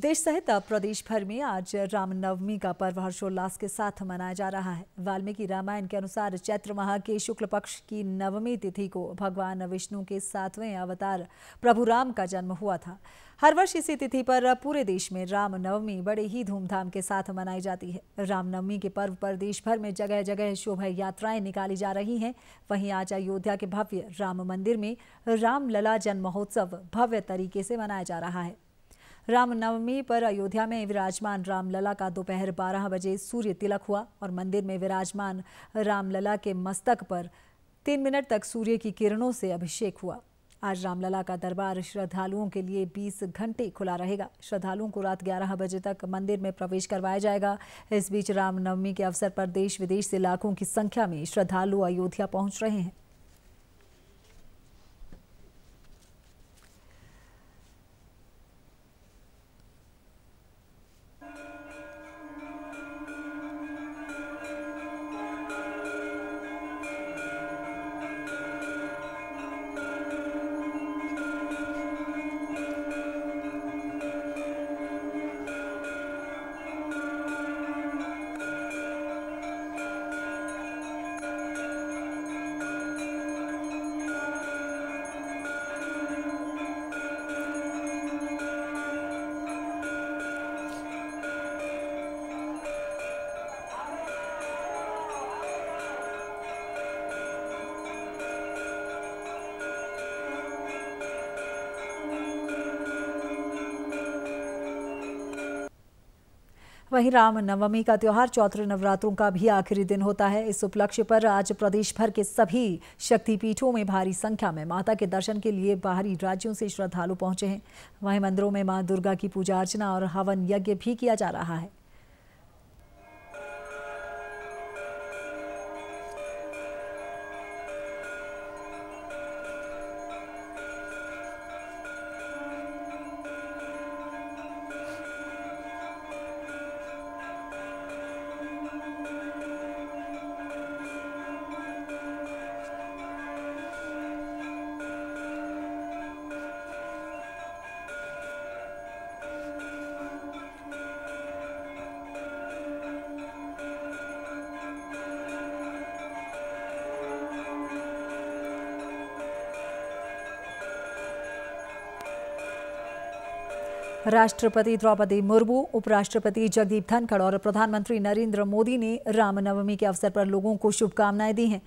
देश सहित प्रदेश भर में आज रामनवमी का पर्व हर्षोल्लास के साथ मनाया जा रहा है वाल्मीकि रामायण के अनुसार चैत्र माह के शुक्ल पक्ष की नवमी तिथि को भगवान विष्णु के सातवें अवतार प्रभु राम का जन्म हुआ था हर वर्ष इसी तिथि पर पूरे देश में रामनवमी बड़े ही धूमधाम के साथ मनाई जाती है रामनवमी के पर्व पर देश भर में जगह जगह शोभा यात्राएं निकाली जा रही हैं वहीं आज अयोध्या के भव्य राम मंदिर में रामलला जन्मोत्सव भव्य तरीके से मनाया जा रहा है रामनवमी पर अयोध्या में विराजमान रामलला का दोपहर 12 बजे सूर्य तिलक हुआ और मंदिर में विराजमान रामलला के मस्तक पर तीन मिनट तक सूर्य की किरणों से अभिषेक हुआ आज रामलला का दरबार श्रद्धालुओं के लिए 20 घंटे खुला रहेगा श्रद्धालुओं को रात 11 बजे तक मंदिर में प्रवेश करवाया जाएगा इस बीच रामनवमी के अवसर पर देश विदेश से लाखों की संख्या में श्रद्धालु अयोध्या पहुंच रहे हैं वहीं राम नवमी का त्यौहार चौथे नवरात्रों का भी आखिरी दिन होता है इस उपलक्ष्य पर आज प्रदेश भर के सभी शक्तिपीठों में भारी संख्या में माता के दर्शन के लिए बाहरी राज्यों से श्रद्धालु पहुंचे हैं वहीं मंदिरों में मां दुर्गा की पूजा अर्चना और हवन यज्ञ भी किया जा रहा है राष्ट्रपति द्रौपदी मुर्मू उपराष्ट्रपति जगदीप धनखड़ और प्रधानमंत्री नरेंद्र मोदी ने रामनवमी के अवसर पर लोगों को शुभकामनाएं दी हैं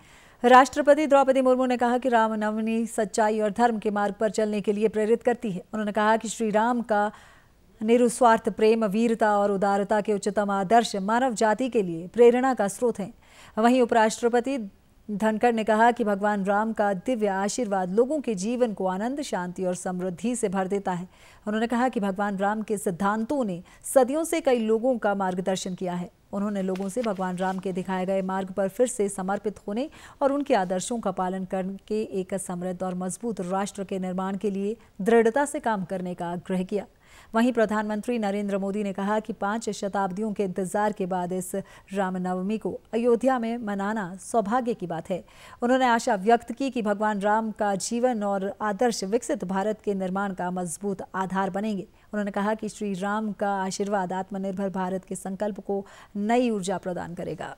राष्ट्रपति द्रौपदी मुर्मू ने कहा कि रामनवमी सच्चाई और धर्म के मार्ग पर चलने के लिए प्रेरित करती है उन्होंने कहा कि श्री राम का निरुस्वार्थ प्रेम वीरता और उदारता के उच्चतम आदर्श मानव जाति के लिए प्रेरणा का स्रोत हैं वहीं उपराष्ट्रपति धनखड़ ने कहा कि भगवान राम का दिव्य आशीर्वाद लोगों के जीवन को आनंद शांति और समृद्धि से भर देता है उन्होंने कहा कि भगवान राम के सिद्धांतों ने सदियों से कई लोगों का मार्गदर्शन किया है उन्होंने लोगों से भगवान राम के दिखाए गए मार्ग पर फिर से समर्पित होने और उनके आदर्शों का पालन करके एक समृद्ध और मजबूत राष्ट्र के निर्माण के लिए दृढ़ता से काम करने का आग्रह किया वहीं प्रधानमंत्री नरेंद्र मोदी ने कहा कि पांच शताब्दियों के इंतजार के बाद इस रामनवमी को अयोध्या में मनाना सौभाग्य की बात है उन्होंने आशा व्यक्त की कि भगवान राम का जीवन और आदर्श विकसित भारत के निर्माण का मजबूत आधार बनेंगे उन्होंने कहा कि श्री राम का आशीर्वाद आत्मनिर्भर भारत के संकल्प को नई ऊर्जा प्रदान करेगा